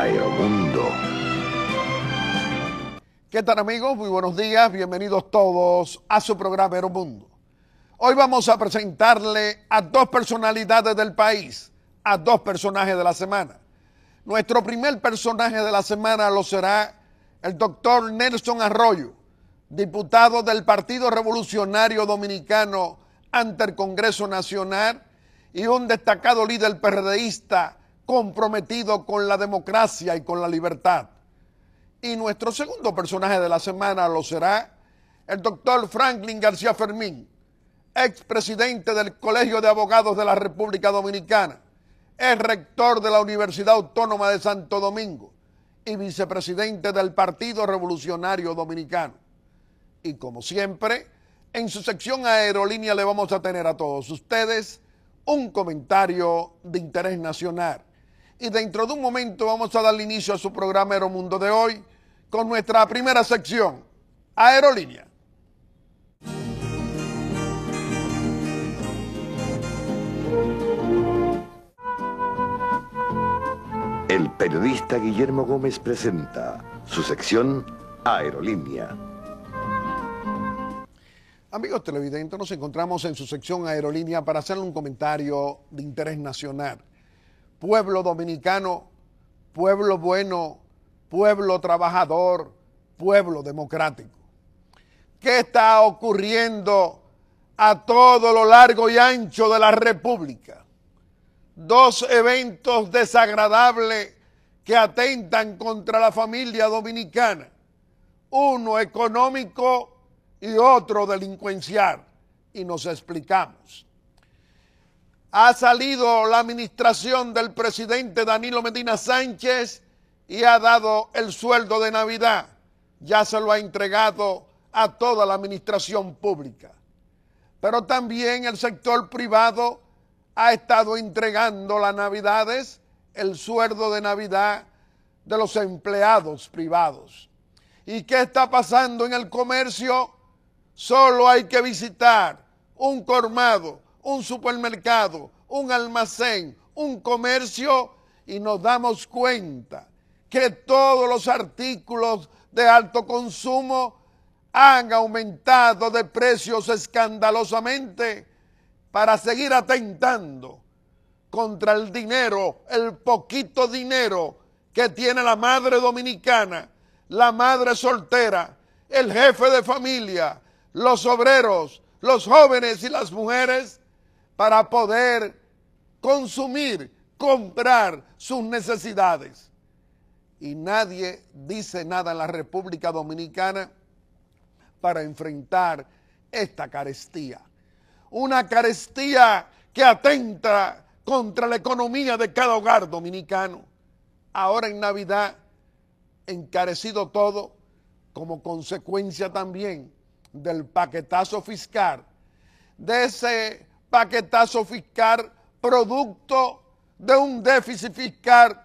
Aeromundo. ¿Qué tal amigos? Muy buenos días, bienvenidos todos a su programa Aeromundo. Hoy vamos a presentarle a dos personalidades del país, a dos personajes de la semana. Nuestro primer personaje de la semana lo será el doctor Nelson Arroyo, diputado del Partido Revolucionario Dominicano ante el Congreso Nacional y un destacado líder perdeísta comprometido con la democracia y con la libertad. Y nuestro segundo personaje de la semana lo será el doctor Franklin García Fermín, expresidente del Colegio de Abogados de la República Dominicana, es rector de la Universidad Autónoma de Santo Domingo y vicepresidente del Partido Revolucionario Dominicano. Y como siempre, en su sección aerolínea le vamos a tener a todos ustedes un comentario de interés nacional. Y dentro de un momento vamos a dar inicio a su programa Aeromundo de hoy con nuestra primera sección, Aerolínea. El periodista Guillermo Gómez presenta su sección Aerolínea. Amigos televidentes, nos encontramos en su sección Aerolínea para hacerle un comentario de interés nacional pueblo dominicano, pueblo bueno, pueblo trabajador, pueblo democrático. ¿Qué está ocurriendo a todo lo largo y ancho de la República? Dos eventos desagradables que atentan contra la familia dominicana, uno económico y otro delincuencial, y nos explicamos ha salido la administración del presidente Danilo Medina Sánchez y ha dado el sueldo de Navidad. Ya se lo ha entregado a toda la administración pública. Pero también el sector privado ha estado entregando las Navidades, el sueldo de Navidad de los empleados privados. ¿Y qué está pasando en el comercio? Solo hay que visitar un cormado un supermercado, un almacén, un comercio y nos damos cuenta que todos los artículos de alto consumo han aumentado de precios escandalosamente para seguir atentando contra el dinero, el poquito dinero que tiene la madre dominicana, la madre soltera, el jefe de familia, los obreros, los jóvenes y las mujeres para poder consumir, comprar sus necesidades. Y nadie dice nada en la República Dominicana para enfrentar esta carestía. Una carestía que atenta contra la economía de cada hogar dominicano. Ahora en Navidad, encarecido todo como consecuencia también del paquetazo fiscal, de ese paquetazo fiscal producto de un déficit fiscal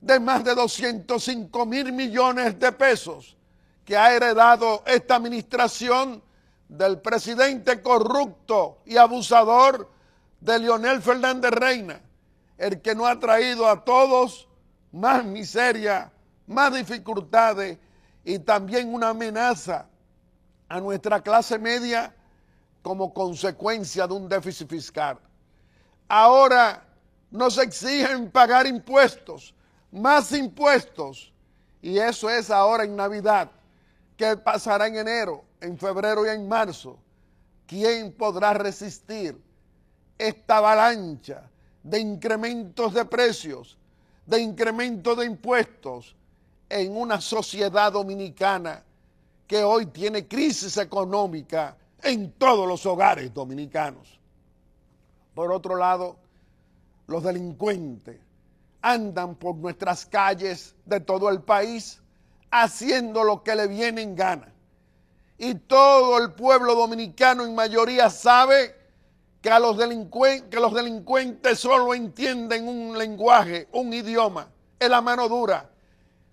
de más de 205 mil millones de pesos que ha heredado esta administración del presidente corrupto y abusador de Lionel Fernández Reina, el que no ha traído a todos más miseria, más dificultades y también una amenaza a nuestra clase media como consecuencia de un déficit fiscal. Ahora nos exigen pagar impuestos, más impuestos, y eso es ahora en Navidad, que pasará en enero, en febrero y en marzo. ¿Quién podrá resistir esta avalancha de incrementos de precios, de incremento de impuestos en una sociedad dominicana que hoy tiene crisis económica? en todos los hogares dominicanos. Por otro lado, los delincuentes andan por nuestras calles de todo el país haciendo lo que le viene en gana. Y todo el pueblo dominicano en mayoría sabe que, los, los delincuentes solo entienden un lenguaje, un idioma, es la mano dura.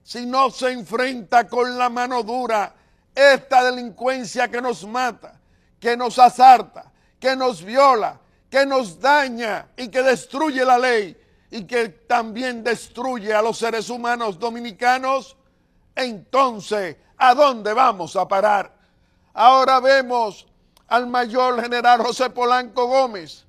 Si no se enfrenta con la mano dura, esta delincuencia que nos mata, que nos asarta, que nos viola, que nos daña y que destruye la ley y que también destruye a los seres humanos dominicanos, entonces, ¿a dónde vamos a parar? Ahora vemos al mayor general José Polanco Gómez,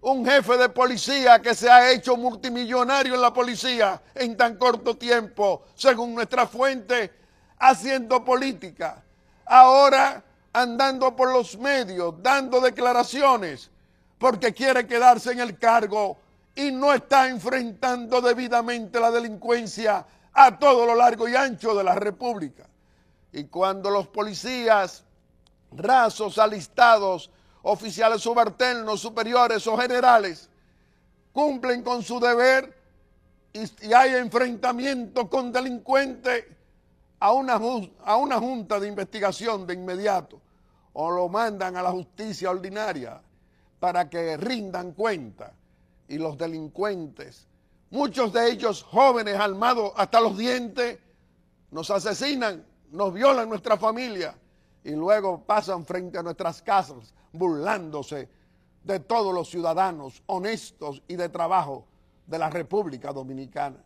un jefe de policía que se ha hecho multimillonario en la policía en tan corto tiempo, según nuestra fuente, haciendo política. Ahora andando por los medios, dando declaraciones, porque quiere quedarse en el cargo y no está enfrentando debidamente la delincuencia a todo lo largo y ancho de la República. Y cuando los policías, rasos, alistados, oficiales subalternos, superiores o generales, cumplen con su deber y, hay enfrentamiento con delincuentes, a una, a una junta de investigación de inmediato o lo mandan a la justicia ordinaria para que rindan cuenta. Y los delincuentes, muchos de ellos jóvenes armados hasta los dientes, nos asesinan, nos violan nuestra familia y luego pasan frente a nuestras casas burlándose de todos los ciudadanos honestos y de trabajo de la República Dominicana.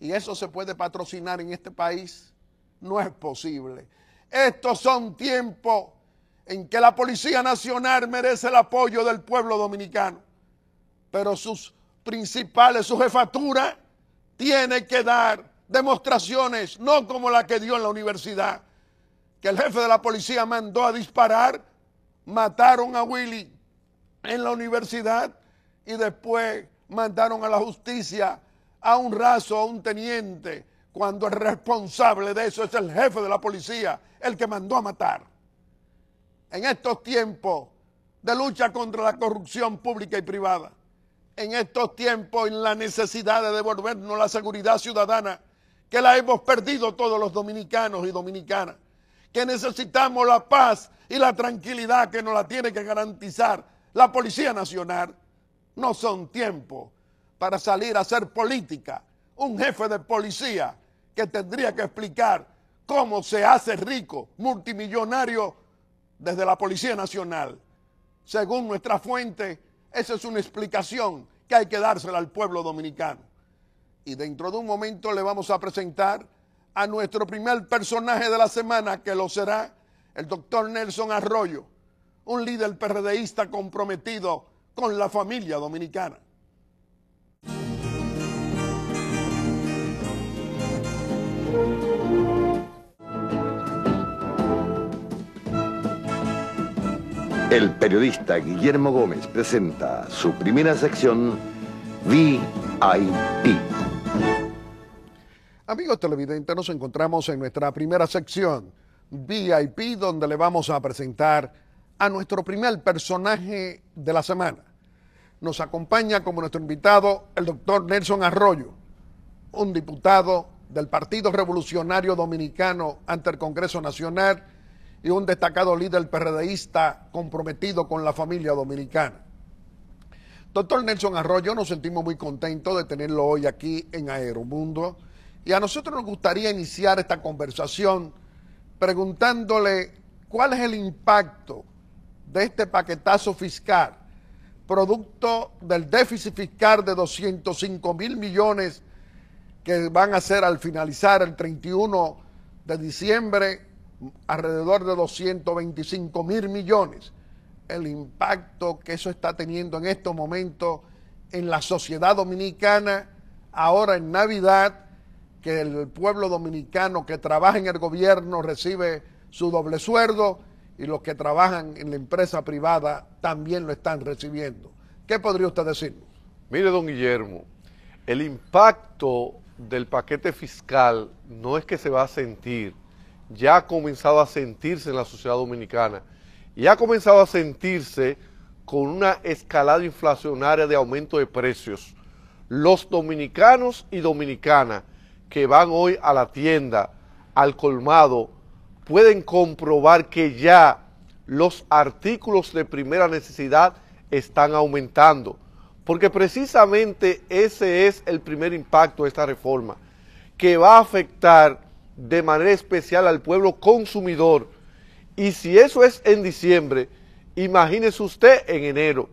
Y eso se puede patrocinar en este país. No es posible. Estos son tiempos en que la Policía Nacional merece el apoyo del pueblo dominicano, pero sus principales, su jefatura, tiene que dar demostraciones, no como la que dio en la universidad, que el jefe de la policía mandó a disparar, mataron a Willy en la universidad y después mandaron a la justicia a un raso, a un teniente, cuando el responsable de eso es el jefe de la policía, el que mandó a matar en estos tiempos de lucha contra la corrupción pública y privada, en estos tiempos en la necesidad de devolvernos la seguridad ciudadana que la hemos perdido todos los dominicanos y dominicanas, que necesitamos la paz y la tranquilidad que nos la tiene que garantizar la Policía Nacional. No son tiempos para salir a hacer política. Un jefe de policía que tendría que explicar cómo se hace rico, multimillonario desde la Policía Nacional. Según nuestra fuente, esa es una explicación que hay que dársela al pueblo dominicano. Y dentro de un momento le vamos a presentar a nuestro primer personaje de la semana, que lo será el doctor Nelson Arroyo, un líder PRDista comprometido con la familia dominicana. El periodista Guillermo Gómez presenta su primera sección, VIP. Amigos televidentes, nos encontramos en nuestra primera sección, VIP, donde le vamos a presentar a nuestro primer personaje de la semana. Nos acompaña como nuestro invitado el doctor Nelson Arroyo, un diputado del Partido Revolucionario Dominicano ante el Congreso Nacional y un destacado líder PRDista comprometido con la familia dominicana. Doctor Nelson Arroyo, nos sentimos muy contentos de tenerlo hoy aquí en Aeromundo y a nosotros nos gustaría iniciar esta conversación preguntándole cuál es el impacto de este paquetazo fiscal, producto del déficit fiscal de 205 mil millones que van a ser al finalizar el 31 de diciembre alrededor de 225 mil millones, el impacto que eso está teniendo en estos momentos en la sociedad dominicana, ahora en Navidad, que el pueblo dominicano que trabaja en el gobierno recibe su doble sueldo y los que trabajan en la empresa privada también lo están recibiendo. ¿Qué podría usted decirnos? Mire, don Guillermo, el impacto del paquete fiscal no es que se va a sentir ya ha comenzado a sentirse en la sociedad dominicana y ha comenzado a sentirse con una escalada inflacionaria de aumento de precios. Los dominicanos y dominicanas que van hoy a la tienda, al colmado, pueden comprobar que ya los artículos de primera necesidad están aumentando, porque precisamente ese es el primer impacto de esta reforma, que va a afectar de manera especial al pueblo consumidor. Y si eso es en diciembre, imagínese usted en enero,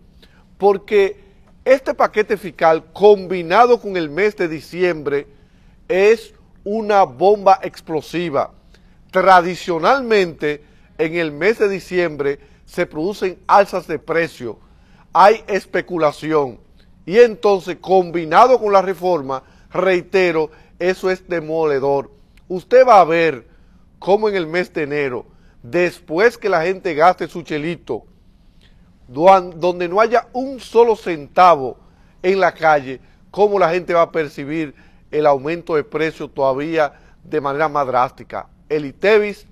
porque este paquete fiscal combinado con el mes de diciembre es una bomba explosiva. Tradicionalmente, en el mes de diciembre se producen alzas de precio, hay especulación. Y entonces, combinado con la reforma, reitero, eso es demoledor usted va a ver cómo en el mes de enero, después que la gente gaste su chelito, donde no haya un solo centavo en la calle, cómo la gente va a percibir el aumento de precio todavía de manera más drástica. El ITEVIS,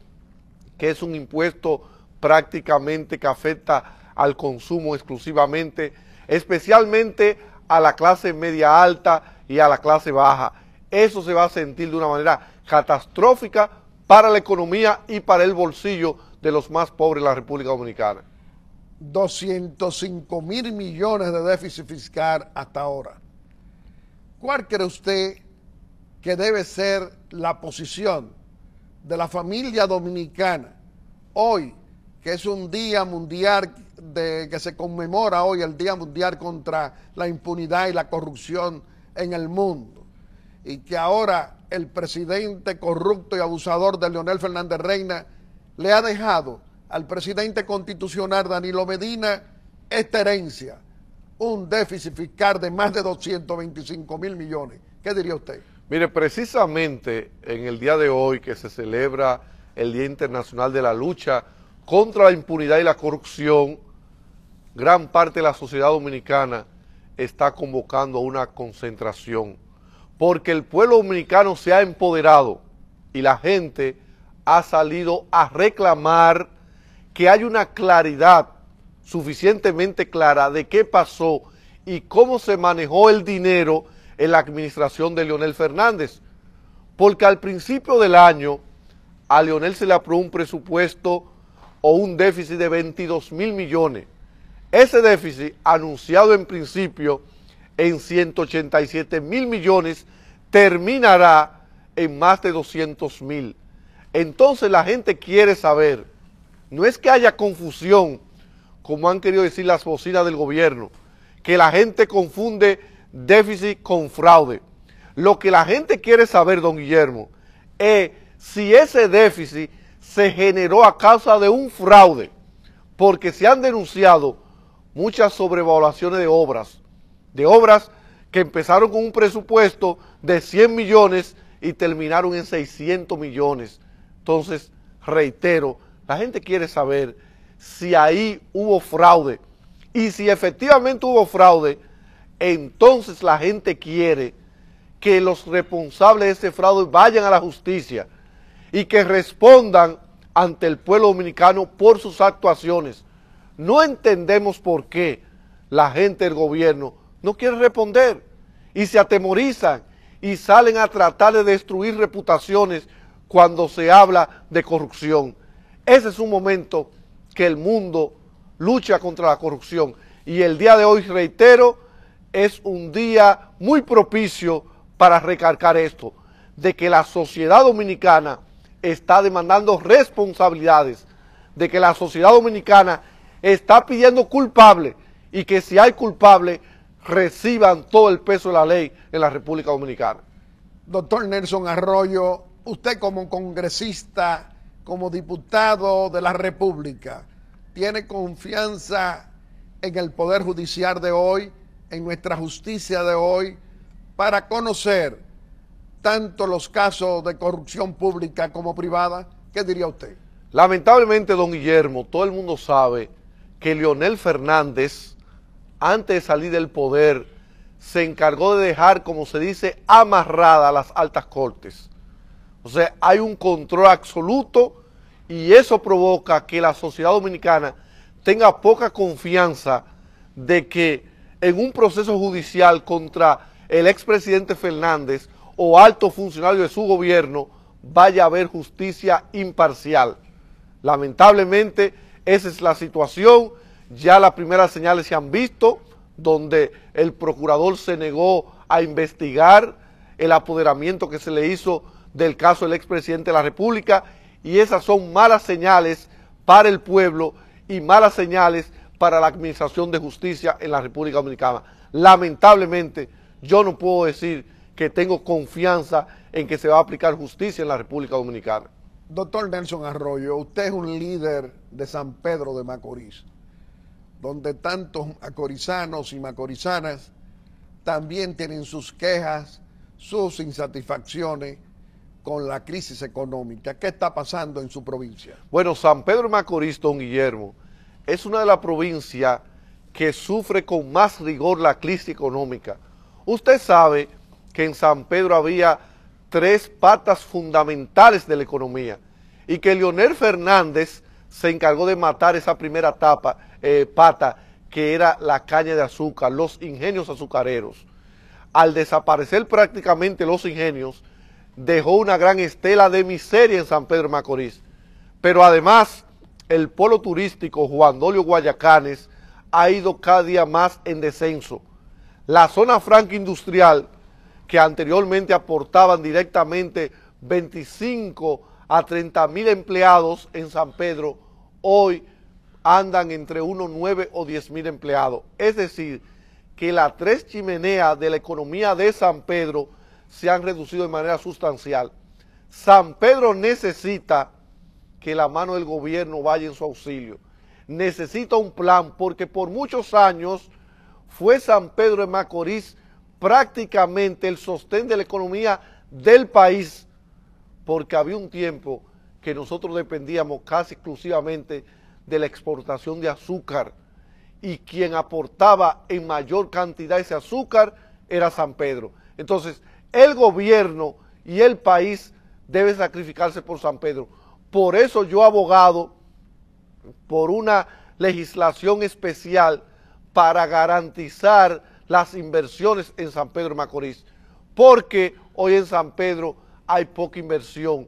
que es un impuesto prácticamente que afecta al consumo exclusivamente, especialmente a la clase media alta y a la clase baja. Eso se va a sentir de una manera catastrófica para la economía y para el bolsillo de los más pobres de la República Dominicana. 205 mil millones de déficit fiscal hasta ahora. ¿Cuál cree usted que debe ser la posición de la familia dominicana hoy, que es un día mundial de, que se conmemora hoy el Día Mundial contra la impunidad y la corrupción en el mundo, y que ahora el presidente corrupto y abusador de Leonel Fernández Reina le ha dejado al presidente constitucional Danilo Medina esta herencia, un déficit fiscal de más de 225 mil millones. ¿Qué diría usted? Mire, precisamente en el día de hoy que se celebra el Día Internacional de la Lucha contra la Impunidad y la Corrupción, gran parte de la sociedad dominicana está convocando a una concentración porque el pueblo dominicano se ha empoderado y la gente ha salido a reclamar que hay una claridad suficientemente clara de qué pasó y cómo se manejó el dinero en la administración de Leonel Fernández. Porque al principio del año a Leonel se le aprobó un presupuesto o un déficit de 22 mil millones. Ese déficit, anunciado en principio, en 187 mil millones terminará en más de 200 mil. Entonces la gente quiere saber, no es que haya confusión, como han querido decir las bocinas del gobierno, que la gente confunde déficit con fraude. Lo que la gente quiere saber, don Guillermo, es si ese déficit se generó a causa de un fraude, porque se han denunciado muchas sobrevaluaciones de obras, de obras que empezaron con un presupuesto de 100 millones y terminaron en 600 millones. Entonces, reitero, la gente quiere saber si ahí hubo fraude. Y si efectivamente hubo fraude, entonces la gente quiere que los responsables de ese fraude vayan a la justicia y que respondan ante el pueblo dominicano por sus actuaciones. No entendemos por qué la gente del gobierno no quieren responder y se atemorizan y salen a tratar de destruir reputaciones cuando se habla de corrupción. Ese es un momento que el mundo lucha contra la corrupción y el día de hoy, reitero, es un día muy propicio para recalcar esto, de que la sociedad dominicana está demandando responsabilidades, de que la sociedad dominicana está pidiendo culpable y que si hay culpable, reciban todo el peso de la ley en la República Dominicana. Doctor Nelson Arroyo, usted como congresista, como diputado de la República, ¿tiene confianza en el Poder Judicial de hoy, en nuestra justicia de hoy, para conocer tanto los casos de corrupción pública como privada? ¿Qué diría usted? Lamentablemente, don Guillermo, todo el mundo sabe que Leonel Fernández antes de salir del poder, se encargó de dejar, como se dice, amarrada a las altas cortes. O sea, hay un control absoluto y eso provoca que la sociedad dominicana tenga poca confianza de que en un proceso judicial contra el expresidente Fernández o alto funcionario de su gobierno vaya a haber justicia imparcial. Lamentablemente, esa es la situación ya las primeras señales se han visto, donde el procurador se negó a investigar el apoderamiento que se le hizo del caso del expresidente de la República y esas son malas señales para el pueblo y malas señales para la Administración de Justicia en la República Dominicana. Lamentablemente, yo no puedo decir que tengo confianza en que se va a aplicar justicia en la República Dominicana. Doctor Nelson Arroyo, usted es un líder de San Pedro de Macorís donde tantos macorizanos y macorizanas también tienen sus quejas, sus insatisfacciones con la crisis económica. ¿Qué está pasando en su provincia? Bueno, San Pedro Macorís, don Guillermo, es una de las provincias que sufre con más rigor la crisis económica. Usted sabe que en San Pedro había tres patas fundamentales de la economía y que Leonel Fernández se encargó de matar esa primera etapa eh, pata, que era la caña de azúcar, los ingenios azucareros. Al desaparecer prácticamente los ingenios, dejó una gran estela de miseria en San Pedro Macorís. Pero además, el polo turístico Juan Dolio Guayacanes ha ido cada día más en descenso. La zona franca industrial, que anteriormente aportaban directamente 25 a 30 mil empleados en San Pedro, hoy andan entre unos 9 o 10 mil empleados. Es decir, que las tres chimeneas de la economía de San Pedro se han reducido de manera sustancial. San Pedro necesita que la mano del gobierno vaya en su auxilio. Necesita un plan porque por muchos años fue San Pedro de Macorís prácticamente el sostén de la economía del país porque había un tiempo que nosotros dependíamos casi exclusivamente de la exportación de azúcar y quien aportaba en mayor cantidad ese azúcar era San Pedro. Entonces, el gobierno y el país debe sacrificarse por San Pedro. Por eso yo abogado por una legislación especial para garantizar las inversiones en San Pedro Macorís, porque hoy en San Pedro hay poca inversión,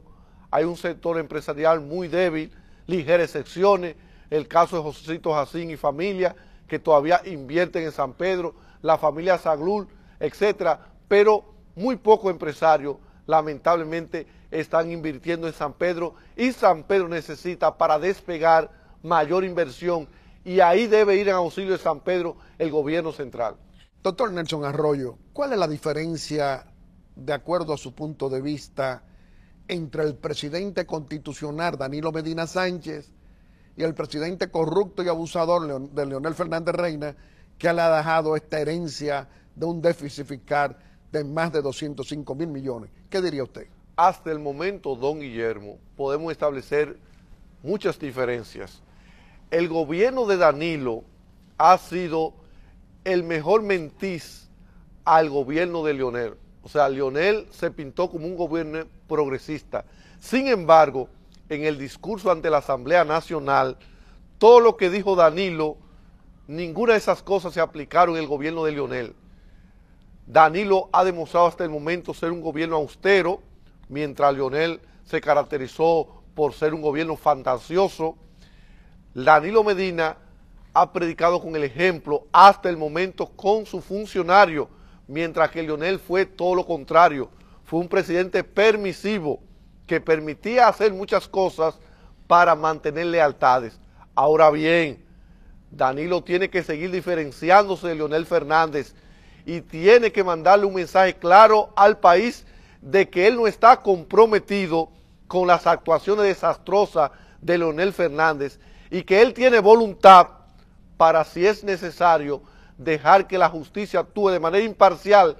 hay un sector empresarial muy débil, ligeras excepciones, el caso de Josecito Jacín y familia, que todavía invierten en San Pedro, la familia Zaglul, etcétera, pero muy pocos empresarios, lamentablemente, están invirtiendo en San Pedro y San Pedro necesita para despegar mayor inversión y ahí debe ir en auxilio de San Pedro el gobierno central. Doctor Nelson Arroyo, ¿cuál es la diferencia, de acuerdo a su punto de vista, entre el presidente constitucional Danilo Medina Sánchez y el presidente corrupto y abusador de Leonel Fernández Reina, que le ha dejado esta herencia de un déficit fiscal de más de 205 mil millones. ¿Qué diría usted? Hasta el momento, don Guillermo, podemos establecer muchas diferencias. El gobierno de Danilo ha sido el mejor mentiz al gobierno de Leonel. O sea, Leonel se pintó como un gobierno progresista. Sin embargo, en el discurso ante la Asamblea Nacional, todo lo que dijo Danilo, ninguna de esas cosas se aplicaron en el gobierno de Lionel. Danilo ha demostrado hasta el momento ser un gobierno austero, mientras Lionel se caracterizó por ser un gobierno fantasioso. Danilo Medina ha predicado con el ejemplo hasta el momento con su funcionario, mientras que Lionel fue todo lo contrario. Fue un presidente permisivo que permitía hacer muchas cosas para mantener lealtades. Ahora bien, Danilo tiene que seguir diferenciándose de Leonel Fernández y tiene que mandarle un mensaje claro al país de que él no está comprometido con las actuaciones desastrosas de Leonel Fernández y que él tiene voluntad para, si es necesario, dejar que la justicia actúe de manera imparcial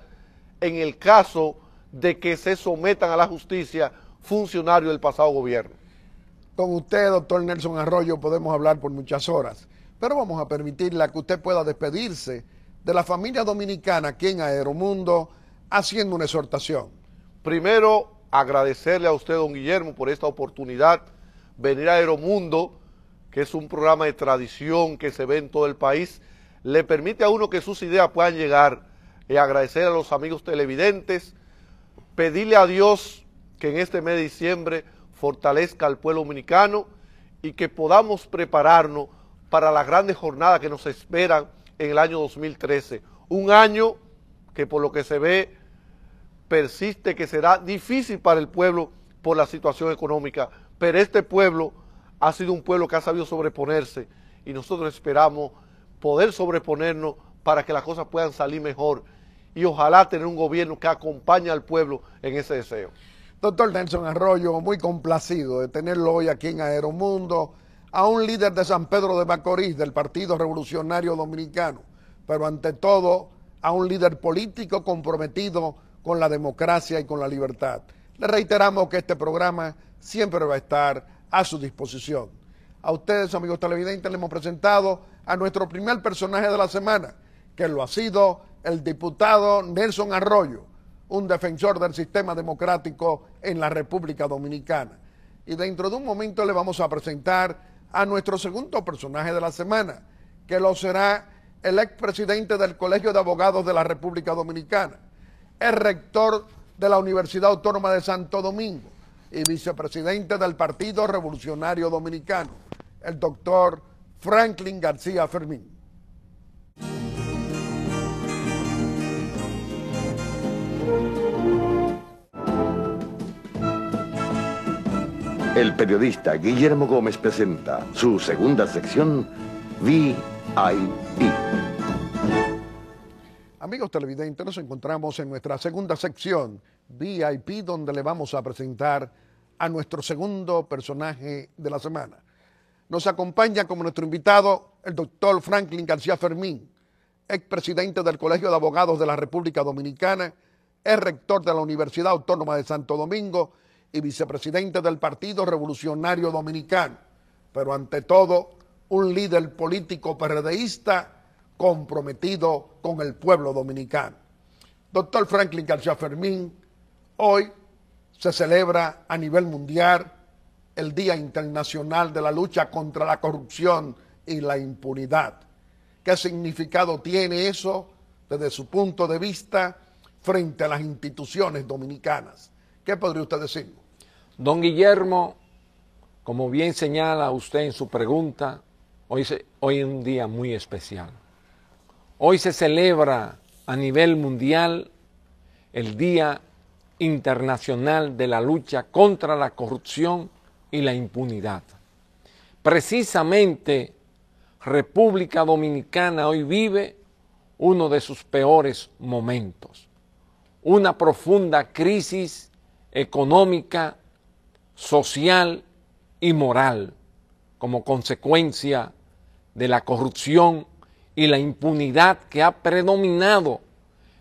en el caso de que se sometan a la justicia funcionario del pasado gobierno. Con usted, doctor Nelson Arroyo, podemos hablar por muchas horas, pero vamos a permitirle que usted pueda despedirse de la familia dominicana aquí en Aeromundo haciendo una exhortación. Primero, agradecerle a usted, don Guillermo, por esta oportunidad, venir a Aeromundo, que es un programa de tradición que se ve en todo el país, le permite a uno que sus ideas puedan llegar y eh, agradecer a los amigos televidentes, pedirle a Dios que en este mes de diciembre fortalezca al pueblo dominicano y que podamos prepararnos para las grandes jornadas que nos esperan en el año 2013. Un año que por lo que se ve persiste que será difícil para el pueblo por la situación económica, pero este pueblo ha sido un pueblo que ha sabido sobreponerse y nosotros esperamos poder sobreponernos para que las cosas puedan salir mejor y ojalá tener un gobierno que acompañe al pueblo en ese deseo. Doctor Nelson Arroyo, muy complacido de tenerlo hoy aquí en Aeromundo, a un líder de San Pedro de Macorís, del Partido Revolucionario Dominicano, pero ante todo a un líder político comprometido con la democracia y con la libertad. Le reiteramos que este programa siempre va a estar a su disposición. A ustedes, amigos televidentes, le hemos presentado a nuestro primer personaje de la semana, que lo ha sido el diputado Nelson Arroyo un defensor del sistema democrático en la República Dominicana. Y dentro de un momento le vamos a presentar a nuestro segundo personaje de la semana, que lo será el expresidente del Colegio de Abogados de la República Dominicana, el rector de la Universidad Autónoma de Santo Domingo y vicepresidente del Partido Revolucionario Dominicano, el doctor Franklin García Fermín. El periodista Guillermo Gómez presenta su segunda sección, VIP. Amigos televidentes, nos encontramos en nuestra segunda sección, VIP, donde le vamos a presentar a nuestro segundo personaje de la semana. Nos acompaña como nuestro invitado el doctor Franklin García Fermín, expresidente del Colegio de Abogados de la República Dominicana, es rector de la Universidad Autónoma de Santo Domingo y vicepresidente del Partido Revolucionario Dominicano, pero ante todo un líder político perdeísta comprometido con el pueblo dominicano. Doctor Franklin García Fermín, hoy se celebra a nivel mundial el Día Internacional de la Lucha contra la Corrupción y la Impunidad. ¿Qué significado tiene eso desde su punto de vista? frente a las instituciones dominicanas. ¿Qué podría usted decir? Don Guillermo, como bien señala usted en su pregunta, hoy, hoy es un día muy especial. Hoy se celebra a nivel mundial el Día Internacional de la Lucha contra la Corrupción y la Impunidad. Precisamente República Dominicana hoy vive uno de sus peores momentos una profunda crisis económica, social y moral como consecuencia de la corrupción y la impunidad que ha predominado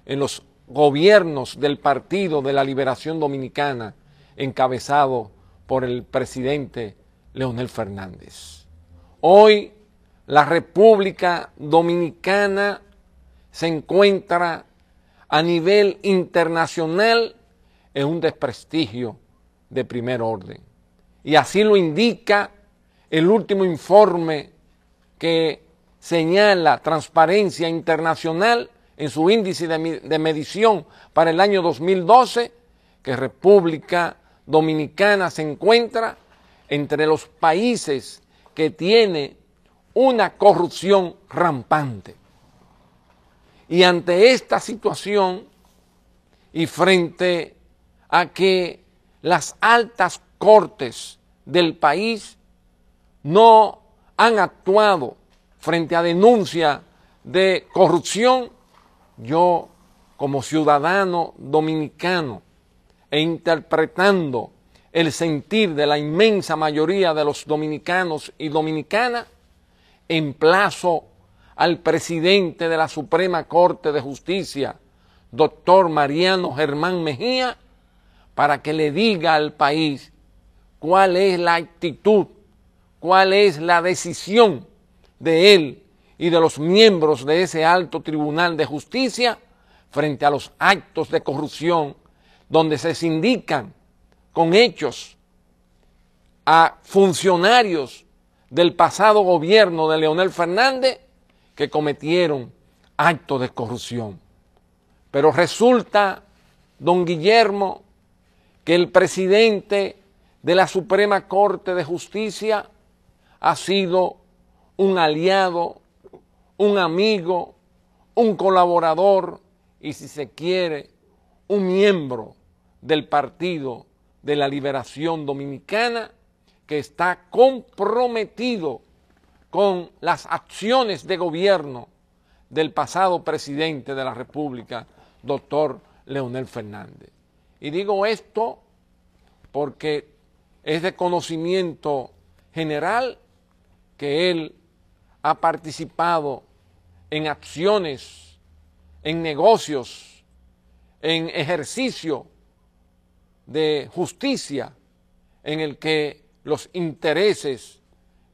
en los gobiernos del Partido de la Liberación Dominicana, encabezado por el presidente Leonel Fernández. Hoy la República Dominicana se encuentra a nivel internacional es un desprestigio de primer orden. Y así lo indica el último informe que señala Transparencia Internacional en su índice de, medición para el año 2012, que República Dominicana se encuentra entre los países que tiene una corrupción rampante. Y ante esta situación y frente a que las altas cortes del país no han actuado frente a denuncia de corrupción, yo como ciudadano dominicano e interpretando el sentir de la inmensa mayoría de los dominicanos y dominicanas, emplazo al presidente de la Suprema Corte de Justicia, doctor Mariano Germán Mejía, para que le diga al país cuál es la actitud, cuál es la decisión de él y de los miembros de ese alto tribunal de justicia frente a los actos de corrupción donde se sindican con hechos a funcionarios del pasado gobierno de Leonel Fernández que cometieron actos de corrupción. Pero resulta, don Guillermo, que el presidente de la Suprema Corte de Justicia ha sido un aliado, un amigo, un colaborador y, si se quiere, un miembro del Partido de la Liberación Dominicana que está comprometido con las acciones de gobierno del pasado presidente de la República, doctor Leonel Fernández. Y digo esto porque es de conocimiento general que él ha participado en acciones, en negocios, en ejercicio de justicia en el que los intereses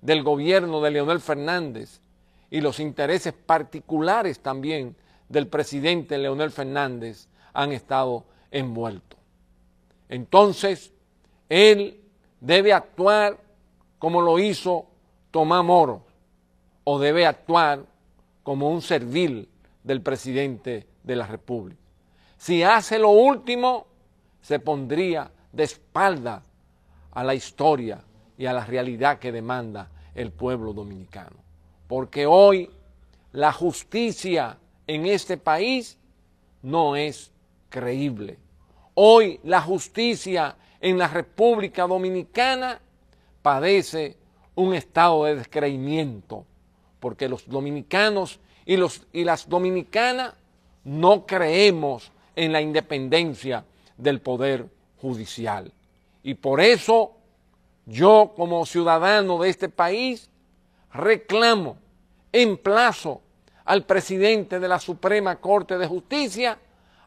del gobierno de Leonel Fernández y los intereses particulares también del presidente Leonel Fernández han estado envueltos. Entonces, él debe actuar como lo hizo Tomás Moro o debe actuar como un servil del presidente de la República. Si hace lo último, se pondría de espalda a la historia y a la realidad que demanda el pueblo dominicano. Porque hoy la justicia en este país no es creíble. Hoy la justicia en la República Dominicana padece un estado de descreimiento, porque los dominicanos y, los, y las dominicanas no creemos en la independencia del poder judicial. Y por eso yo como ciudadano de este país reclamo, en plazo al presidente de la Suprema Corte de Justicia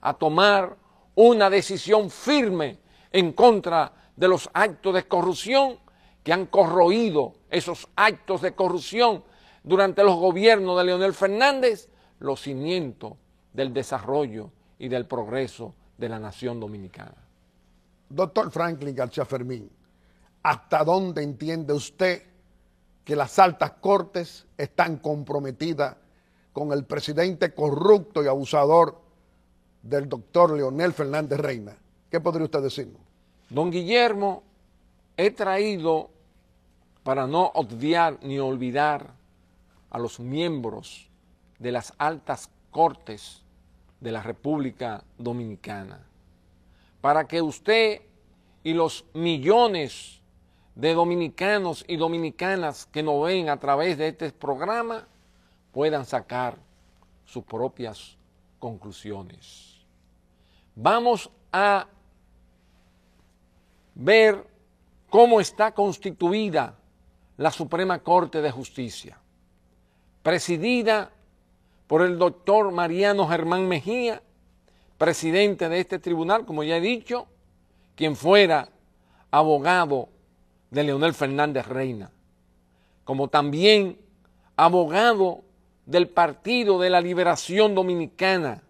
a tomar una decisión firme en contra de los actos de corrupción que han corroído esos actos de corrupción durante los gobiernos de Leonel Fernández, los cimientos del desarrollo y del progreso de la nación dominicana. Doctor Franklin García Fermín, hasta dónde entiende usted que las altas cortes están comprometidas con el presidente corrupto y abusador del doctor Leonel Fernández Reina. ¿Qué podría usted decirnos? Don Guillermo, he traído, para no odiar ni olvidar a los miembros de las altas cortes de la República Dominicana, para que usted y los millones de dominicanos y dominicanas que nos ven a través de este programa puedan sacar sus propias conclusiones. Vamos a ver cómo está constituida la Suprema Corte de Justicia, presidida por el doctor Mariano Germán Mejía, presidente de este tribunal, como ya he dicho, quien fuera abogado de Leonel Fernández Reina, como también abogado del Partido de la Liberación Dominicana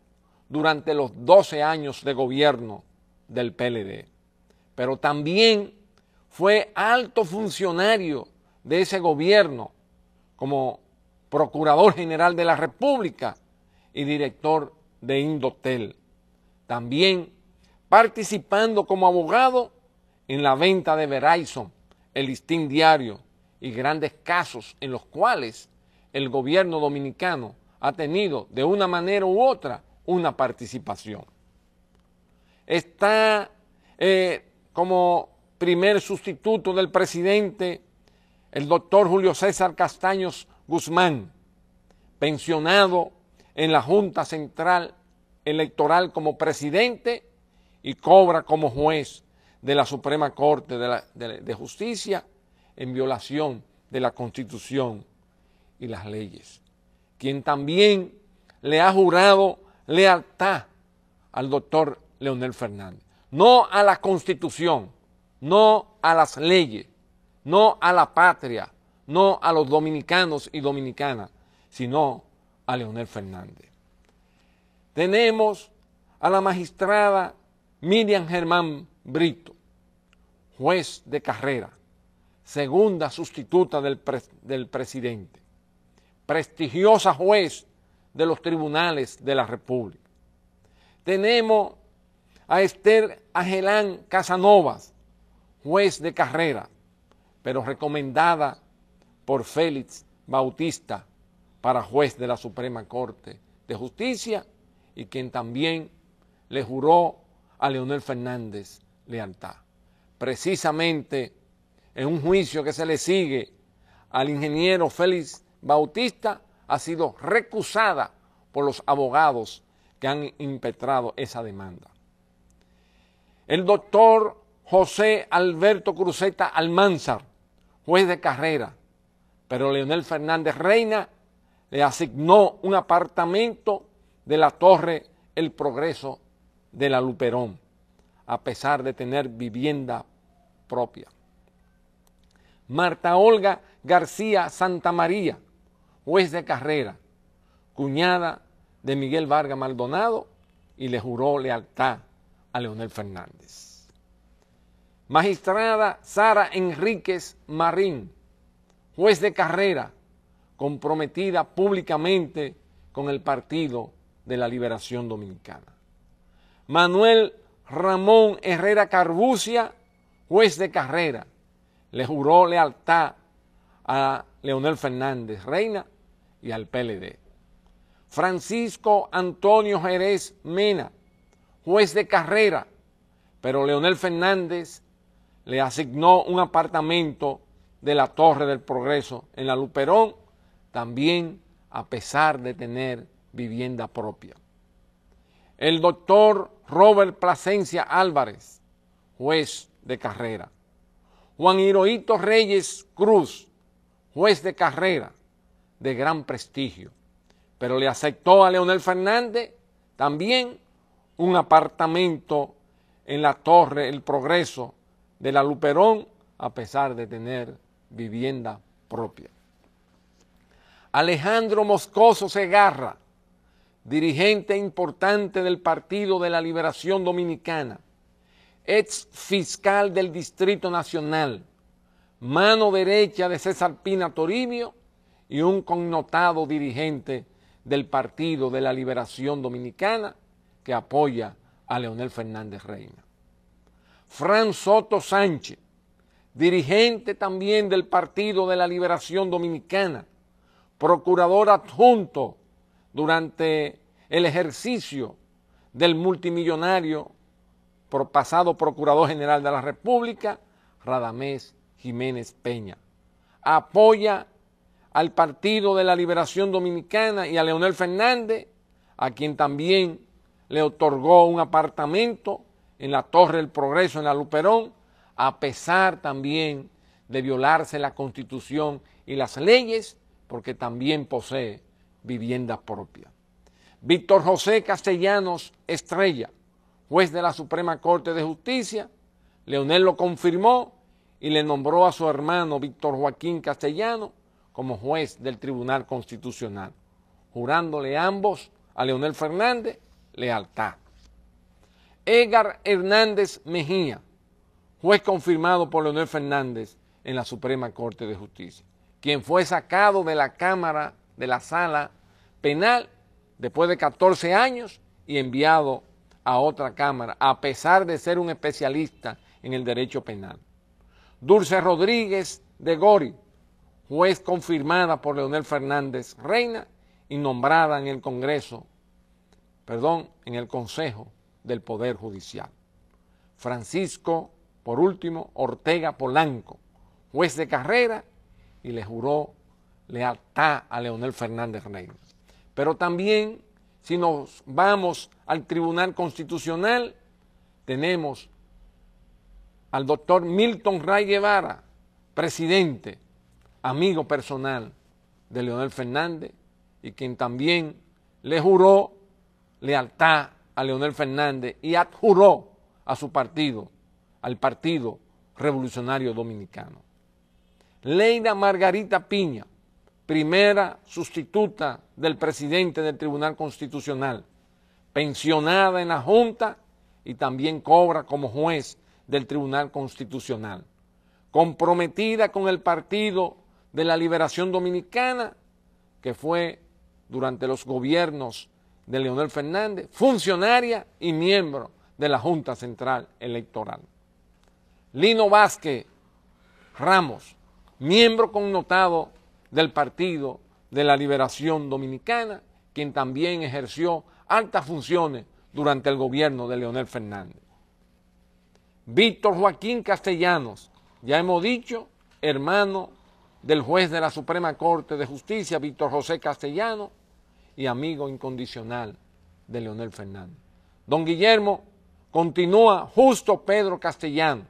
durante los 12 años de gobierno del PLD. Pero también fue alto funcionario de ese gobierno como Procurador General de la República y director de Indotel. También participando como abogado en la venta de Verizon el listín diario y grandes casos en los cuales el gobierno dominicano ha tenido de una manera u otra una participación. Está eh, como primer sustituto del presidente el doctor Julio César Castaños Guzmán, pensionado en la Junta Central Electoral como presidente y cobra como juez de la Suprema Corte de, Justicia en violación de la Constitución y las leyes, quien también le ha jurado lealtad al doctor Leonel Fernández, no a la Constitución, no a las leyes, no a la patria, no a los dominicanos y dominicanas, sino a Leonel Fernández. Tenemos a la magistrada Miriam Germán Brito, juez de carrera, segunda sustituta del, presidente, prestigiosa juez de los tribunales de la República. Tenemos a Esther Agelán Casanovas, juez de carrera, pero recomendada por Félix Bautista para juez de la Suprema Corte de Justicia y quien también le juró a Leonel Fernández lealtad. Precisamente en un juicio que se le sigue al ingeniero Félix Bautista ha sido recusada por los abogados que han impetrado esa demanda. El doctor José Alberto Cruzeta Almanzar, juez de carrera, pero Leonel Fernández Reina le asignó un apartamento de la Torre El Progreso de la Luperón a pesar de tener vivienda propia. Marta Olga García Santamaría, juez de carrera, cuñada de Miguel Vargas Maldonado y le juró lealtad a Leonel Fernández. Magistrada Sara Enríquez Marín, juez de carrera, comprometida públicamente con el Partido de la Liberación Dominicana. Manuel Ramón Herrera Carbucia, juez de carrera, le juró lealtad a Leonel Fernández Reina y al PLD. Francisco Antonio Jerez Mena, juez de carrera, pero Leonel Fernández le asignó un apartamento de la Torre del Progreso en la Luperón, también a pesar de tener vivienda propia. El doctor Robert Plasencia Álvarez, juez de carrera. Juan Hirohito Reyes Cruz, juez de carrera, de gran prestigio. Pero le aceptó a Leonel Fernández también un apartamento en la Torre El Progreso de la Luperón, a pesar de tener vivienda propia. Alejandro Moscoso Segarra, dirigente importante del Partido de la Liberación Dominicana, ex fiscal del Distrito Nacional, mano derecha de César Pina Toribio y un connotado dirigente del Partido de la Liberación Dominicana que apoya a Leonel Fernández Reina. Fran Soto Sánchez, dirigente también del Partido de la Liberación Dominicana, procurador adjunto durante el ejercicio del multimillonario pasado Procurador General de la República, Radamés Jiménez Peña. Apoya al Partido de la Liberación Dominicana y a Leonel Fernández, a quien también le otorgó un apartamento en la Torre del Progreso, en la Luperón, a pesar también de violarse la Constitución y las leyes, porque también posee vivienda propia. Víctor José Castellanos Estrella, juez de la Suprema Corte de Justicia, Leonel lo confirmó y le nombró a su hermano Víctor Joaquín Castellano como juez del Tribunal Constitucional, jurándole ambos a Leonel Fernández lealtad. Edgar Hernández Mejía, juez confirmado por Leonel Fernández en la Suprema Corte de Justicia, quien fue sacado de la Cámara de la sala penal después de 14 años y enviado a otra Cámara, a pesar de ser un especialista en el derecho penal. Dulce Rodríguez de Gori, juez confirmada por Leonel Fernández Reina y nombrada en el Congreso, perdón, en el Consejo del Poder Judicial. Francisco, por último, Ortega Polanco, juez de carrera, y le juró lealtad a Leonel Fernández Reyes, Pero también, si nos vamos al Tribunal Constitucional, tenemos al doctor Milton Ray Guevara, presidente, amigo personal de Leonel Fernández, y quien también le juró lealtad a Leonel Fernández y adjuró a su partido, al Partido Revolucionario Dominicano. Leida Margarita Piña, primera sustituta del presidente del Tribunal Constitucional, pensionada en la Junta y también cobra como juez del Tribunal Constitucional. Comprometida con el Partido de la Liberación Dominicana, que fue durante los gobiernos de Leonel Fernández, funcionaria y miembro de la Junta Central Electoral. Lino Vázquez Ramos, miembro connotado del Partido de la Liberación Dominicana, quien también ejerció altas funciones durante el gobierno de Leonel Fernández. Víctor Joaquín Castellanos, ya hemos dicho, hermano del juez de la Suprema Corte de Justicia, Víctor José Castellanos, y amigo incondicional de Leonel Fernández. Don Guillermo continúa justo Pedro Castellano,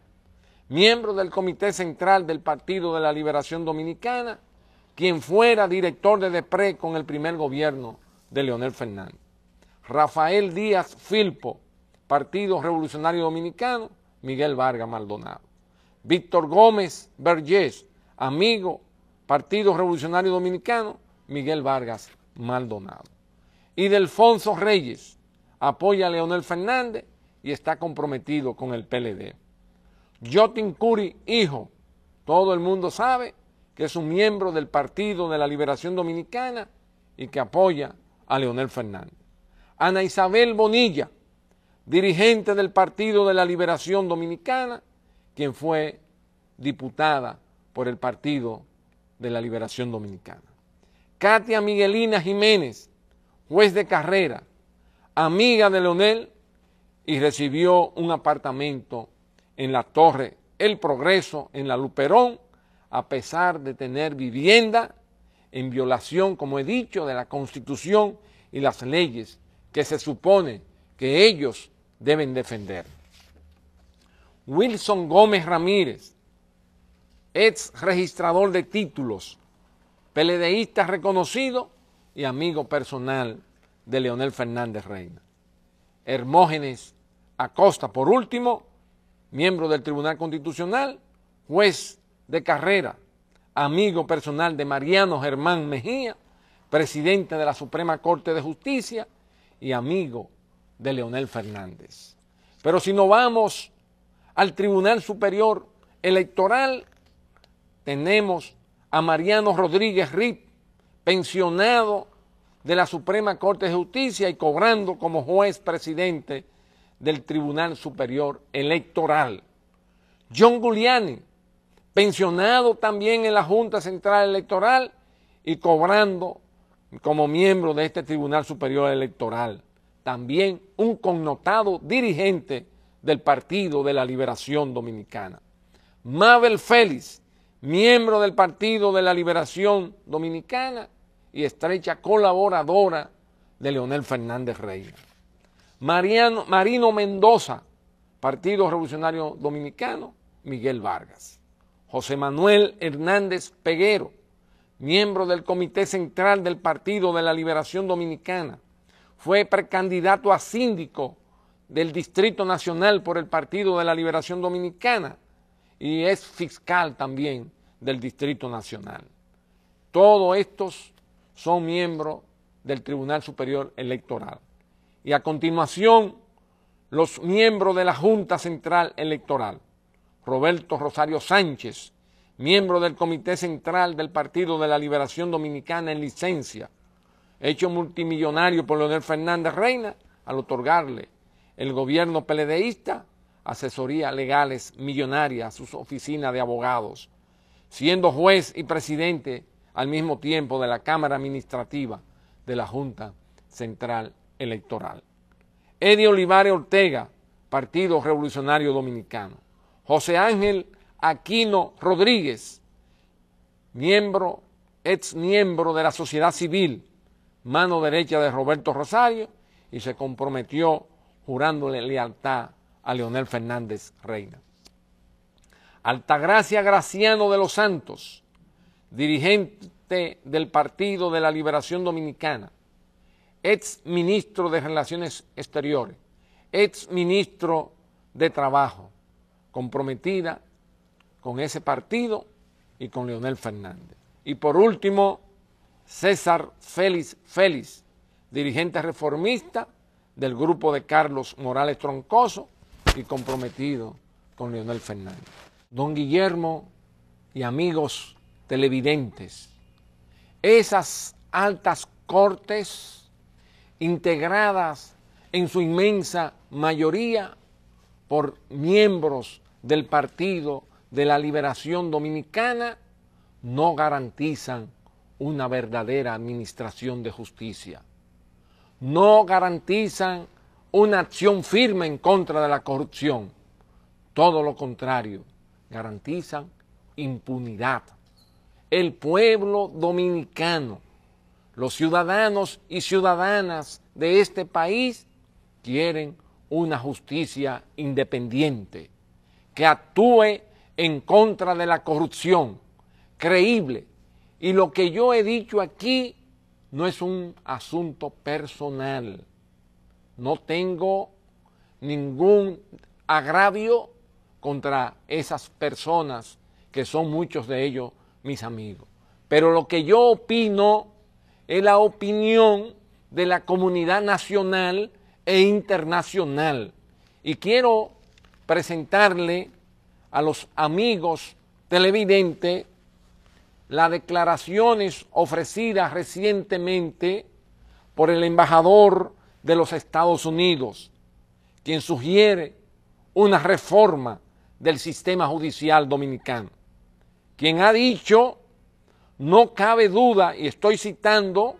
miembro del Comité Central del Partido de la Liberación Dominicana, quien fuera director de DEPRE con el primer gobierno de Leonel Fernández. Rafael Díaz Filpo, Partido Revolucionario Dominicano, Miguel Vargas Maldonado. Víctor Gómez Vergés, amigo, Partido Revolucionario Dominicano, Miguel Vargas Maldonado. Y Delfonso Reyes, apoya a Leonel Fernández y está comprometido con el PLD. Jotin Curi, hijo, todo el mundo sabe que es un miembro del Partido de la Liberación Dominicana y que apoya a Leonel Fernández. Ana Isabel Bonilla, dirigente del Partido de la Liberación Dominicana, quien fue diputada por el Partido de la Liberación Dominicana. Katia Miguelina Jiménez, juez de carrera, amiga de Leonel, y recibió un apartamento en la Torre El Progreso, en la Luperón, a pesar de tener vivienda, en violación, como he dicho, de la Constitución y las leyes que se supone que ellos deben defender. Wilson Gómez Ramírez, ex registrador de títulos, peledeísta reconocido y amigo personal de Leonel Fernández Reina. Hermógenes Acosta, por último, miembro del Tribunal Constitucional, juez de carrera, amigo personal de Mariano Germán Mejía, presidente de la Suprema Corte de Justicia y amigo de Leonel Fernández. Pero si no vamos al Tribunal Superior Electoral, tenemos a Mariano Rodríguez Rip, pensionado de la Suprema Corte de Justicia y cobrando como juez presidente del Tribunal Superior Electoral. John Giuliani, pensionado también en la Junta Central Electoral y cobrando como miembro de este Tribunal Superior Electoral, también un connotado dirigente del Partido de la Liberación Dominicana. Mabel Félix, miembro del Partido de la Liberación Dominicana y estrecha colaboradora de Leonel Fernández Reina. Mariano, Marino Mendoza, Partido Revolucionario Dominicano, Miguel Vargas. José Manuel Hernández Peguero, miembro del Comité Central del Partido de la Liberación Dominicana, fue precandidato a síndico del Distrito Nacional por el Partido de la Liberación Dominicana y es fiscal también del Distrito Nacional. Todos estos son miembros del Tribunal Superior Electoral. Y a continuación, los miembros de la Junta Central Electoral. Roberto Rosario Sánchez, miembro del Comité Central del Partido de la Liberación Dominicana en licencia, hecho multimillonario por Leonel Fernández Reina al otorgarle el gobierno peledeísta asesoría legales millonarias a sus oficinas de abogados, siendo juez y presidente al mismo tiempo de la Cámara Administrativa de la Junta Central Electoral. Eddie Olivares Ortega, Partido Revolucionario Dominicano. José Ángel Aquino Rodríguez, miembro, ex miembro de la sociedad civil, mano derecha de Roberto Rosario, y se comprometió jurándole lealtad a Leonel Fernández Reina. Altagracia Graciano de los Santos, dirigente del Partido de la Liberación Dominicana, ex ministro de Relaciones Exteriores, ex ministro de Trabajo, comprometida con ese partido y con Leonel Fernández. Y por último, César Félix Félix, dirigente reformista del grupo de Carlos Morales Troncoso y comprometido con Leonel Fernández. Don Guillermo y amigos televidentes, esas altas cortes integradas en su inmensa mayoría por miembros del Partido de la Liberación Dominicana no garantizan una verdadera administración de justicia. No garantizan una acción firme en contra de la corrupción. Todo lo contrario, garantizan impunidad. El pueblo dominicano, los ciudadanos y ciudadanas de este país quieren una justicia independiente que actúe en contra de la corrupción, creíble. Y lo que yo he dicho aquí no es un asunto personal. No tengo ningún agravio contra esas personas que son muchos de ellos mis amigos. Pero lo que yo opino es la opinión de la comunidad nacional e internacional. Y quiero presentarle a los amigos televidentes las declaraciones ofrecidas recientemente por el embajador de los Estados Unidos, quien sugiere una reforma del sistema judicial dominicano, quien ha dicho, no cabe duda, y estoy citando,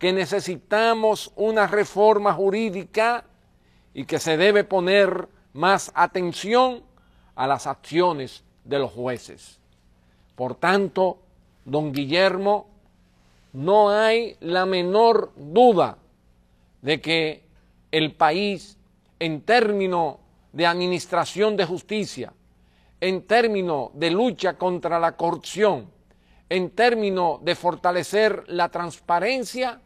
que necesitamos una reforma jurídica y que se debe poner más atención a las acciones de los jueces. Por tanto, don Guillermo, no hay la menor duda de que el país, en términos de administración de justicia, en términos de lucha contra la corrupción, en términos de fortalecer la transparencia,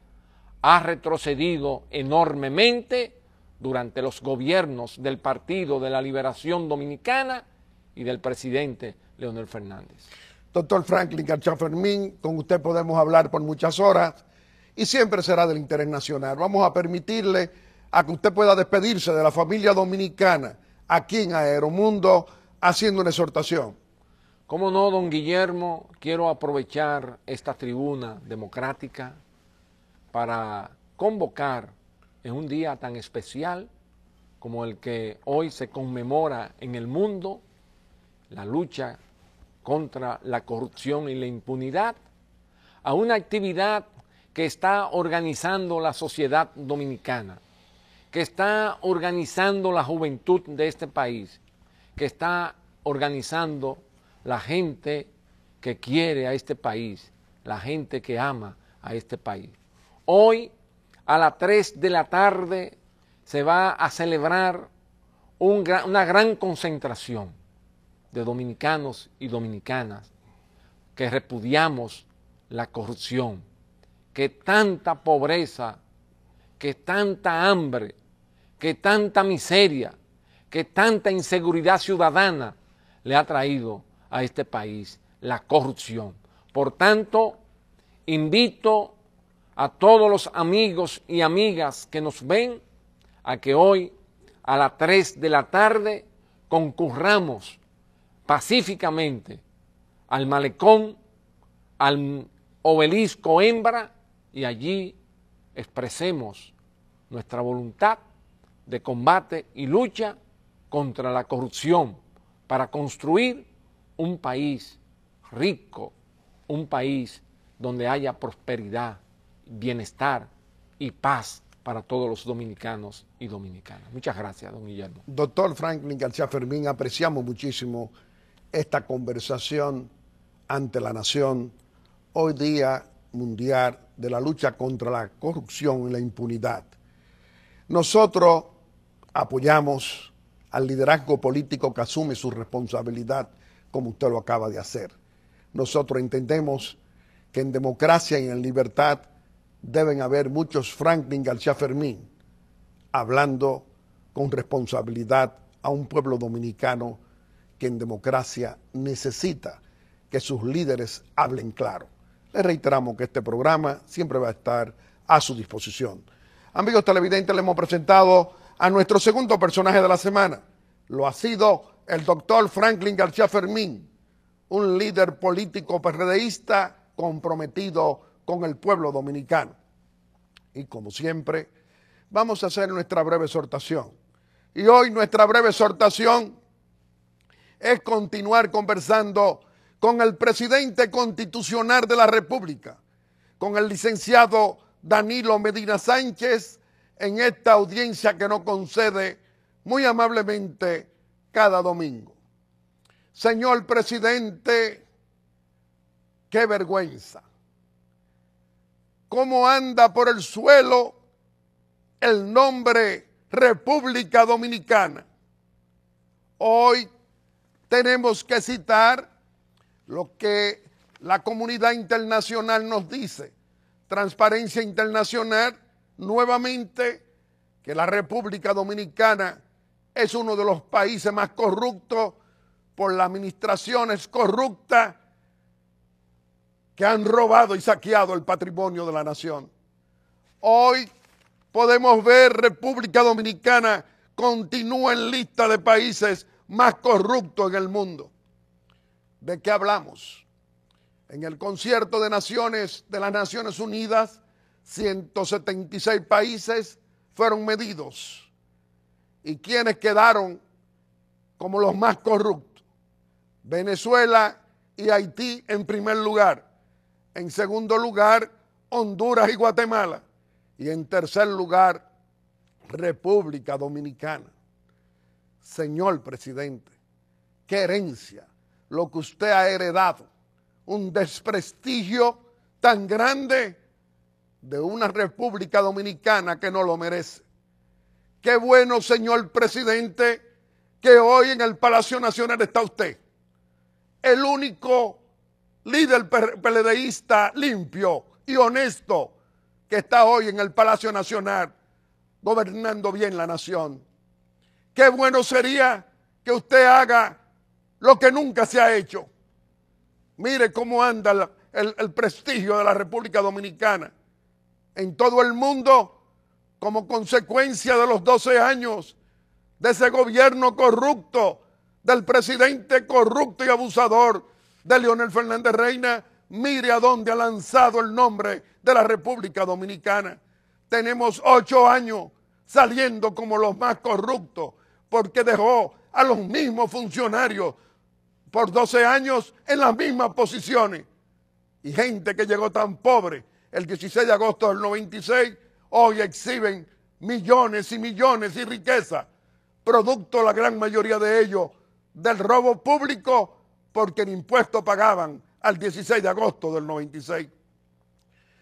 ha retrocedido enormemente durante los gobiernos del Partido de la Liberación Dominicana y del presidente Leonel Fernández. Doctor Franklin Garcha Fermín, con usted podemos hablar por muchas horas y siempre será del interés nacional. Vamos a permitirle a que usted pueda despedirse de la familia dominicana aquí en Aeromundo haciendo una exhortación. Cómo no, don Guillermo, quiero aprovechar esta tribuna democrática para convocar en un día tan especial como el que hoy se conmemora en el mundo, la lucha contra la corrupción y la impunidad, a una actividad que está organizando la sociedad dominicana, que está organizando la juventud de este país, que está organizando la gente que quiere a este país, la gente que ama a este país. Hoy a las 3 de la tarde se va a celebrar una gran concentración de dominicanos y dominicanas que repudiamos la corrupción, que tanta pobreza, que tanta hambre, que tanta miseria, que tanta inseguridad ciudadana le ha traído a este país la corrupción. Por tanto, invito a todos los amigos y amigas que nos ven a que hoy a las 3 de la tarde concurramos pacíficamente al malecón, al obelisco hembra y allí expresemos nuestra voluntad de combate y lucha contra la corrupción para construir un país rico, un país donde haya prosperidad, bienestar y paz para todos los dominicanos y dominicanas. Muchas gracias, don Guillermo. Doctor Franklin García Fermín, apreciamos muchísimo esta conversación ante la nación, hoy día mundial de la lucha contra la corrupción y la impunidad. Nosotros apoyamos al liderazgo político que asume su responsabilidad, como usted lo acaba de hacer. Nosotros entendemos que en democracia y en libertad deben haber muchos Franklin García Fermín hablando con responsabilidad a un pueblo dominicano que en democracia necesita que sus líderes hablen claro. Les reiteramos que este programa siempre va a estar a su disposición. Amigos televidentes, le hemos presentado a nuestro segundo personaje de la semana. Lo ha sido el doctor Franklin García Fermín, un líder político perredeísta comprometido con el pueblo dominicano. Y como siempre, vamos a hacer nuestra breve exhortación. Y hoy nuestra breve exhortación es continuar conversando con el presidente constitucional de la República, con el licenciado Danilo Medina Sánchez, en esta audiencia que nos concede muy amablemente cada domingo. Señor presidente, qué vergüenza cómo anda por el suelo el nombre República Dominicana. Hoy tenemos que citar lo que la comunidad internacional nos dice. Transparencia Internacional, nuevamente, que la República Dominicana es uno de los países más corruptos por las administraciones corruptas que han robado y saqueado el patrimonio de la nación. Hoy podemos ver República Dominicana continúa en lista de países más corruptos en el mundo. ¿De qué hablamos? En el concierto de naciones de las Naciones Unidas, 176 países fueron medidos. ¿Y quienes quedaron como los más corruptos? Venezuela y Haití en primer lugar. En segundo lugar, Honduras y Guatemala. Y en tercer lugar, República Dominicana. Señor presidente, qué herencia lo que usted ha heredado. Un desprestigio tan grande de una República Dominicana que no lo merece. Qué bueno, señor presidente, que hoy en el Palacio Nacional está usted. El único líder peledeísta limpio y honesto que está hoy en el Palacio Nacional gobernando bien la nación. Qué bueno sería que usted haga lo que nunca se ha hecho. Mire cómo anda el, el prestigio de la República Dominicana en todo el mundo como consecuencia de los 12 años de ese gobierno corrupto, del presidente corrupto y abusador de Leonel Fernández Reina, mire a dónde ha lanzado el nombre de la República Dominicana. Tenemos ocho años saliendo como los más corruptos, porque dejó a los mismos funcionarios por 12 años en las mismas posiciones. Y gente que llegó tan pobre el 16 de agosto del 96, hoy exhiben millones y millones y riqueza, producto la gran mayoría de ellos del robo público porque el impuesto pagaban al 16 de agosto del 96.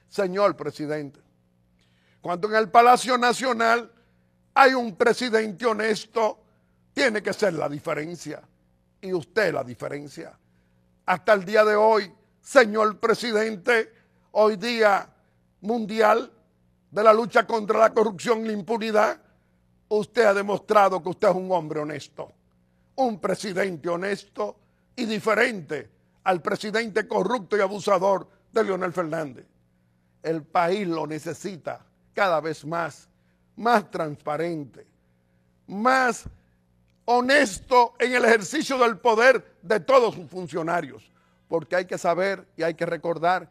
Señor presidente, cuando en el Palacio Nacional hay un presidente honesto, tiene que ser la diferencia. Y usted la diferencia. Hasta el día de hoy, señor presidente, hoy día mundial de la lucha contra la corrupción y la impunidad, usted ha demostrado que usted es un hombre honesto, un presidente honesto y diferente al presidente corrupto y abusador de Leonel Fernández. El país lo necesita cada vez más, más transparente, más honesto en el ejercicio del poder de todos sus funcionarios, porque hay que saber y hay que recordar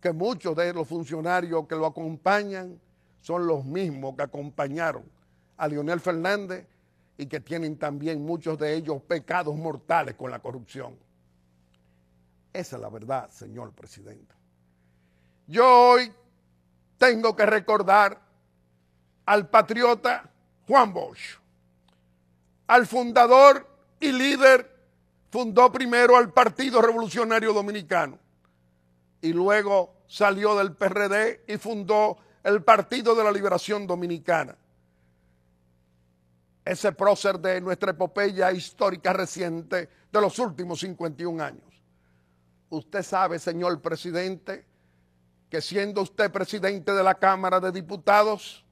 que muchos de los funcionarios que lo acompañan son los mismos que acompañaron a Leonel Fernández y que tienen también muchos de ellos pecados mortales con la corrupción. Esa es la verdad, señor presidente. Yo hoy tengo que recordar al patriota Juan Bosch, al fundador y líder, fundó primero al Partido Revolucionario Dominicano y luego salió del PRD y fundó el Partido de la Liberación Dominicana ese prócer de nuestra epopeya histórica reciente de los últimos 51 años. Usted sabe, señor presidente, que siendo usted presidente de la Cámara de Diputados,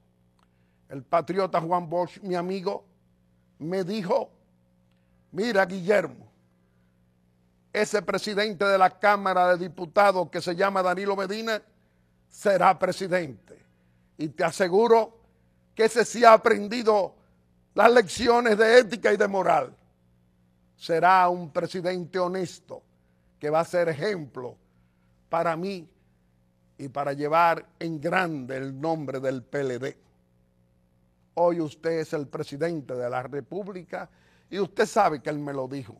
el patriota Juan Bosch, mi amigo, me dijo, mira Guillermo, ese presidente de la Cámara de Diputados que se llama Danilo Medina será presidente. Y te aseguro que ese sí ha aprendido las lecciones de ética y de moral. Será un presidente honesto que va a ser ejemplo para mí y para llevar en grande el nombre del PLD. Hoy usted es el presidente de la República y usted sabe que él me lo dijo.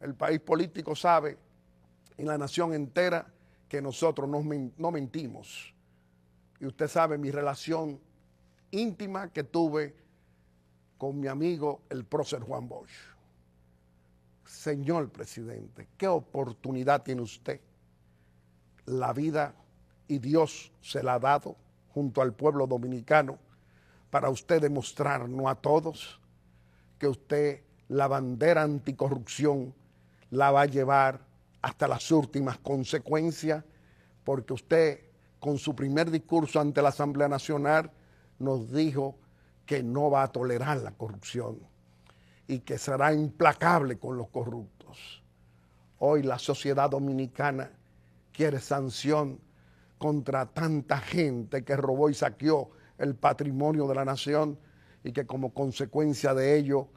El país político sabe y la nación entera que nosotros no, mentimos. Y usted sabe mi relación íntima que tuve con mi amigo el prócer Juan Bosch. Señor presidente, ¿qué oportunidad tiene usted? La vida y Dios se la ha dado junto al pueblo dominicano para usted no a todos que usted la bandera anticorrupción la va a llevar hasta las últimas consecuencias, porque usted con su primer discurso ante la Asamblea Nacional nos dijo que no va a tolerar la corrupción y que será implacable con los corruptos. Hoy la sociedad dominicana quiere sanción contra tanta gente que robó y saqueó el patrimonio de la nación y que como consecuencia de ello,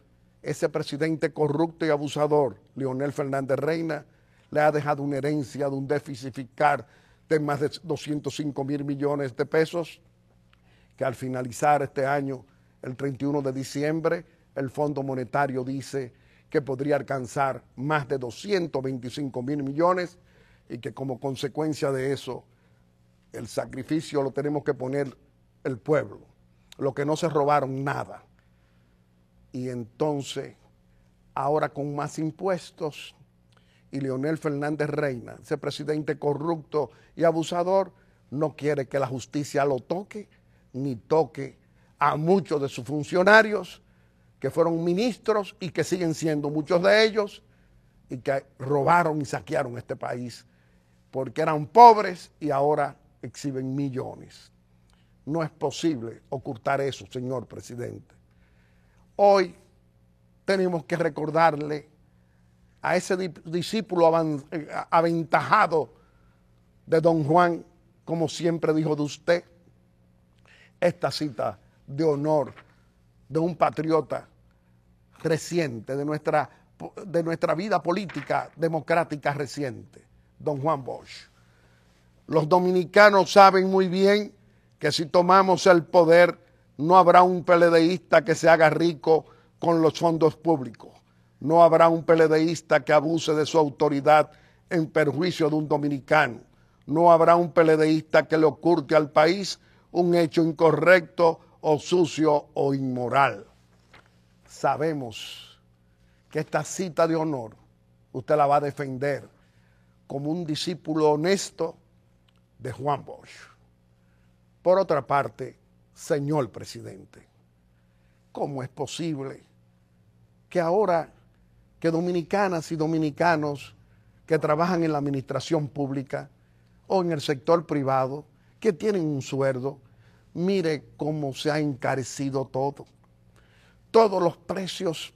ese presidente corrupto y abusador, Leonel Fernández Reina, le ha dejado una herencia de un déficit fiscal de más de 205 mil millones de pesos, que al finalizar este año el 31 de diciembre, el Fondo Monetario dice que podría alcanzar más de 225 mil millones y que como consecuencia de eso el sacrificio lo tenemos que poner el pueblo, lo que no se robaron nada. Y entonces, ahora con más impuestos y Leonel Fernández Reina, ese presidente corrupto y abusador, no quiere que la justicia lo toque ni toque a muchos de sus funcionarios que fueron ministros y que siguen siendo muchos de ellos y que robaron y saquearon este país porque eran pobres y ahora exhiben millones. No es posible ocultar eso, señor presidente. Hoy tenemos que recordarle a ese discípulo eh, aventajado de don Juan, como siempre dijo de usted, esta cita de honor de un patriota reciente, de nuestra, de nuestra vida política democrática reciente, don Juan Bosch. Los dominicanos saben muy bien que si tomamos el poder no habrá un peledeísta que se haga rico con los fondos públicos, no habrá un peledeísta que abuse de su autoridad en perjuicio de un dominicano, no habrá un peledeísta que le oculte al país un hecho incorrecto o sucio o inmoral. Sabemos que esta cita de honor usted la va a defender como un discípulo honesto de Juan Bosch. Por otra parte, señor presidente, ¿cómo es posible que ahora que dominicanas y dominicanos que trabajan en la administración pública o en el sector privado, que tienen un sueldo, Mire cómo se ha encarecido todo. Todos los precios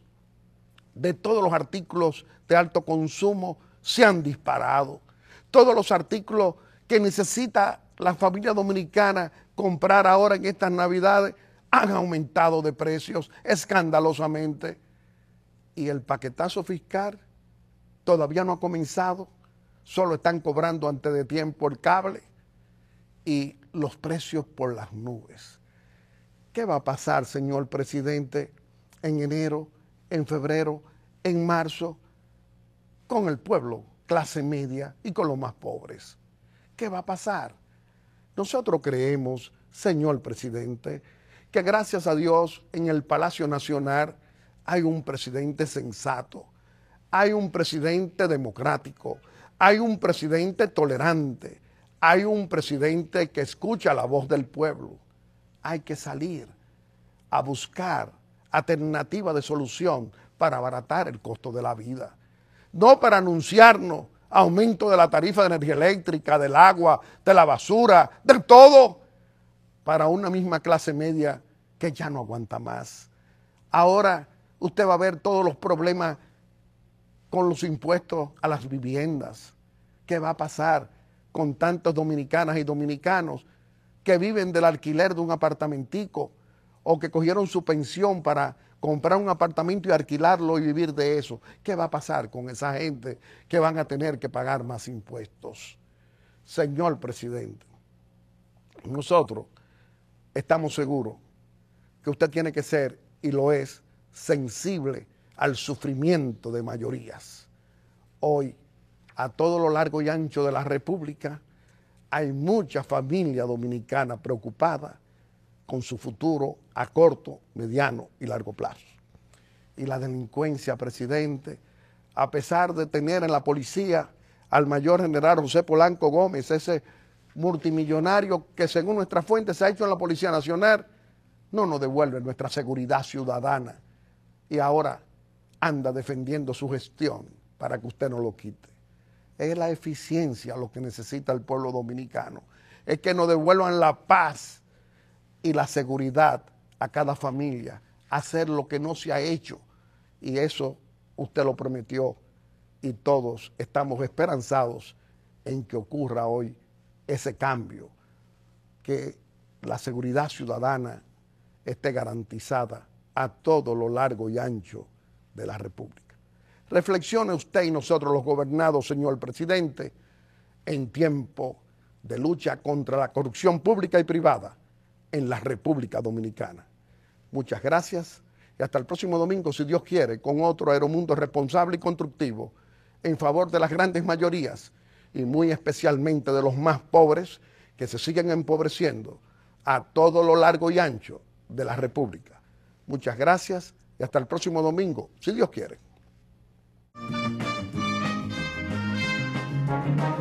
de todos los artículos de alto consumo se han disparado. Todos los artículos que necesita la familia dominicana comprar ahora en estas navidades han aumentado de precios escandalosamente. Y el paquetazo fiscal todavía no ha comenzado, solo están cobrando antes de tiempo el cable y los precios por las nubes. ¿Qué va a pasar, señor presidente, en enero, en febrero, en marzo, con el pueblo, clase media y con los más pobres? ¿Qué va a pasar? Nosotros creemos, señor presidente, que gracias a Dios en el Palacio Nacional hay un presidente sensato, hay un presidente democrático, hay un presidente tolerante, hay un presidente que escucha la voz del pueblo. Hay que salir a buscar alternativas de solución para abaratar el costo de la vida. No para anunciarnos aumento de la tarifa de energía eléctrica, del agua, de la basura, del todo, para una misma clase media que ya no aguanta más. Ahora usted va a ver todos los problemas con los impuestos a las viviendas. ¿Qué va a pasar con tantos dominicanas y dominicanos que viven del alquiler de un apartamentico o que cogieron su pensión para comprar un apartamento y alquilarlo y vivir de eso. ¿Qué va a pasar con esa gente que van a tener que pagar más impuestos? Señor presidente, nosotros estamos seguros que usted tiene que ser, y lo es, sensible al sufrimiento de mayorías. Hoy a todo lo largo y ancho de la República, hay mucha familia dominicana preocupada con su futuro a corto, mediano y largo plazo. Y la delincuencia, presidente, a pesar de tener en la policía al mayor general José Polanco Gómez, ese multimillonario que según nuestra fuente se ha hecho en la Policía Nacional, no nos devuelve nuestra seguridad ciudadana. Y ahora anda defendiendo su gestión para que usted no lo quite es la eficiencia lo que necesita el pueblo dominicano. Es que nos devuelvan la paz y la seguridad a cada familia, hacer lo que no se ha hecho. Y eso usted lo prometió y todos estamos esperanzados en que ocurra hoy ese cambio, que la seguridad ciudadana esté garantizada a todo lo largo y ancho de la República. Reflexione usted y nosotros los gobernados, señor presidente, en tiempo de lucha contra la corrupción pública y privada en la República Dominicana. Muchas gracias y hasta el próximo domingo, si Dios quiere, con otro Aeromundo responsable y constructivo en favor de las grandes mayorías y muy especialmente de los más pobres que se siguen empobreciendo a todo lo largo y ancho de la República. Muchas gracias y hasta el próximo domingo, si Dios quiere. Thank you.